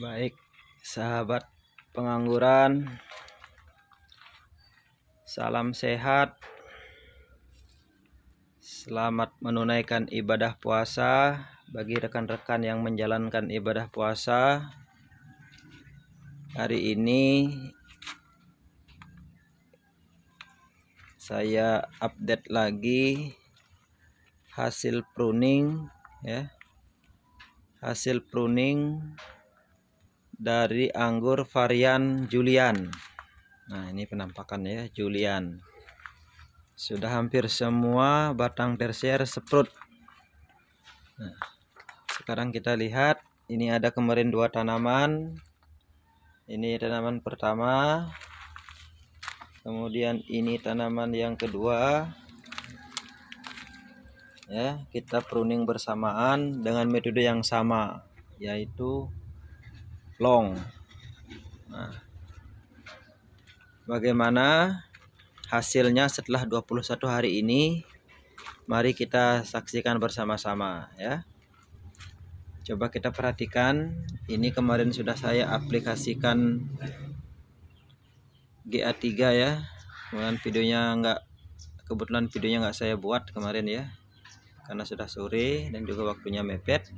Baik, sahabat pengangguran, salam sehat, selamat menunaikan ibadah puasa bagi rekan-rekan yang menjalankan ibadah puasa. Hari ini saya update lagi hasil pruning ya. Hasil pruning dari anggur varian Julian. Nah, ini penampakannya ya, Julian. Sudah hampir semua batang tersier seprut. Nah, sekarang kita lihat ini ada kemarin dua tanaman. Ini tanaman pertama. Kemudian ini tanaman yang kedua. Ya, kita pruning bersamaan dengan metode yang sama, yaitu long. Nah, bagaimana hasilnya setelah 21 hari ini? Mari kita saksikan bersama-sama ya. Coba kita perhatikan, ini kemarin sudah saya aplikasikan GA3 ya. Kemudian videonya nggak kebetulan videonya nggak saya buat kemarin ya. Karena sudah sore dan juga waktunya mepet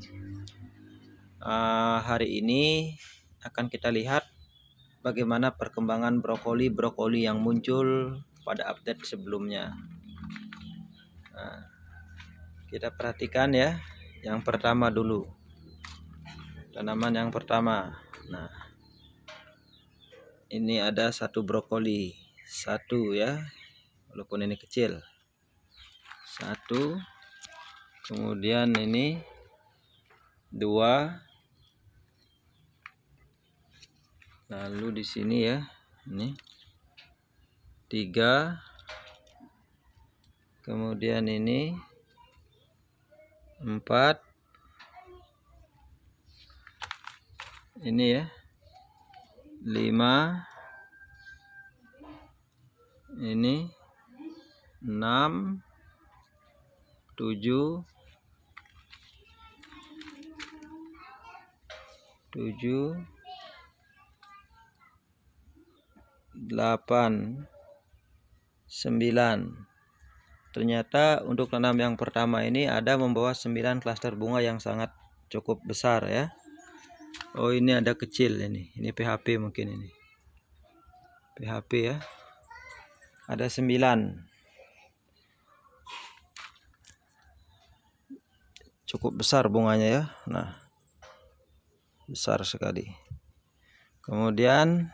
uh, hari ini akan kita lihat bagaimana perkembangan brokoli-brokoli yang muncul pada update sebelumnya. Nah, kita perhatikan ya, yang pertama dulu. Tanaman yang pertama. Nah, ini ada satu brokoli, satu ya, walaupun ini kecil. Satu, kemudian ini dua, lalu di sini ya ini tiga kemudian ini empat ini ya lima ini enam tujuh tujuh 8 9 ternyata untuk tanam yang pertama ini ada membawa 9 klaster bunga yang sangat cukup besar ya Oh ini ada kecil ini ini PHP mungkin ini PHP ya ada 9 cukup besar bunganya ya Nah besar sekali kemudian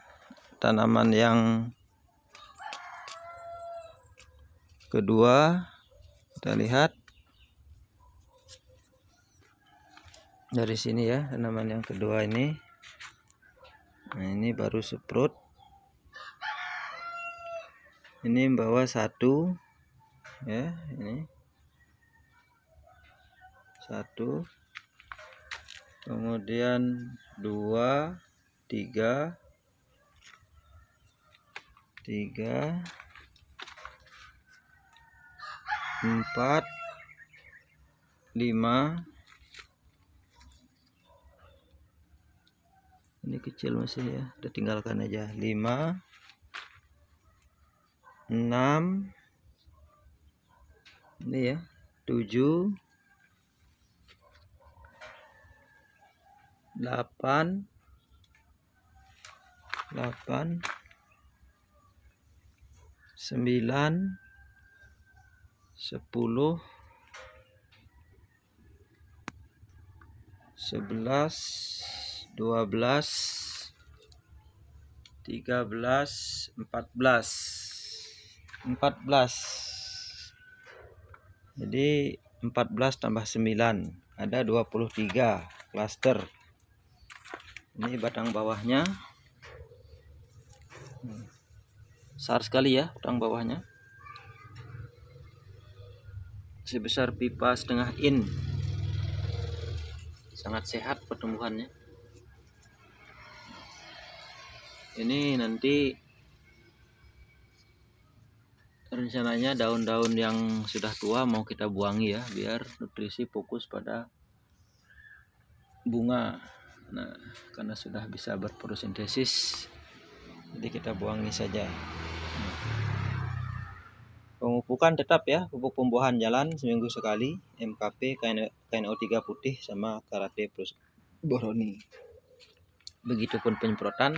tanaman yang kedua kita lihat dari sini ya tanaman yang kedua ini nah ini baru seprut ini membawa satu ya ini satu kemudian dua tiga 3 4 5 ini kecil masih ya kita tinggalkan aja 5 6 ini ya 7 8 8 sembilan sepuluh sebelas dua belas tiga belas empat belas empat belas jadi empat belas tambah sembilan ada dua puluh tiga klaster ini batang bawahnya hmm besar sekali ya udang bawahnya sebesar pipa setengah in sangat sehat pertumbuhannya ini nanti rencananya daun-daun yang sudah tua mau kita buang ya biar nutrisi fokus pada bunga nah karena sudah bisa berfotosintesis jadi kita buang ini saja pemupukan tetap ya pupuk pembuahan jalan seminggu sekali MKP KNO3 putih sama karate plus boroni begitupun penyemprotan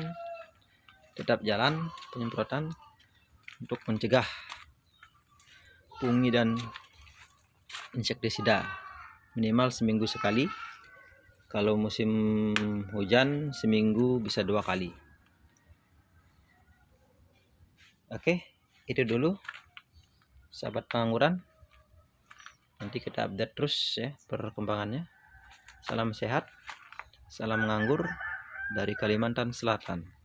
tetap jalan penyemprotan untuk mencegah pungi dan insektisida minimal seminggu sekali kalau musim hujan seminggu bisa dua kali Oke, itu dulu sahabat pengangguran. Nanti kita update terus ya perkembangannya. Salam sehat, salam nganggur dari Kalimantan Selatan.